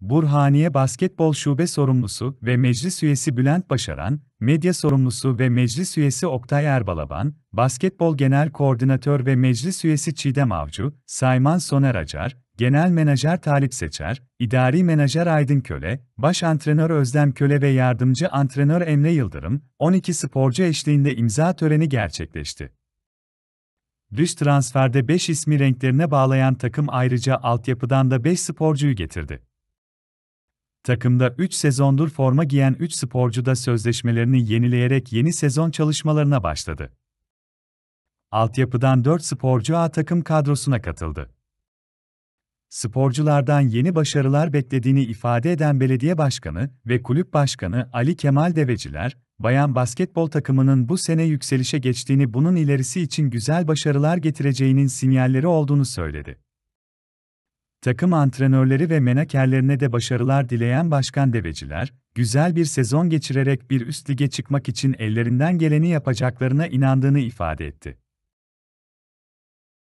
Burhaniye Basketbol Şube Sorumlusu ve Meclis Üyesi Bülent Başaran, Medya Sorumlusu ve Meclis Üyesi Oktay Erbalaban, Basketbol Genel Koordinatör ve Meclis Üyesi Çiğdem Avcı, Sayman Soner Acar, Genel Menajer Talip Seçer, İdari Menajer Aydın Köle, Baş Antrenör Özlem Köle ve Yardımcı Antrenör Emre Yıldırım, 12 sporcu eşliğinde imza töreni gerçekleşti. Dış transferde 5 ismi renklerine bağlayan takım ayrıca altyapıdan da 5 sporcuyu getirdi. Takımda 3 sezondur forma giyen 3 sporcu da sözleşmelerini yenileyerek yeni sezon çalışmalarına başladı. Altyapıdan 4 sporcu A takım kadrosuna katıldı. Sporculardan yeni başarılar beklediğini ifade eden belediye başkanı ve kulüp başkanı Ali Kemal Deveciler, bayan basketbol takımının bu sene yükselişe geçtiğini bunun ilerisi için güzel başarılar getireceğinin sinyalleri olduğunu söyledi. Takım antrenörleri ve menakerlerine de başarılar dileyen Başkan Deveciler, güzel bir sezon geçirerek bir üst lige çıkmak için ellerinden geleni yapacaklarına inandığını ifade etti.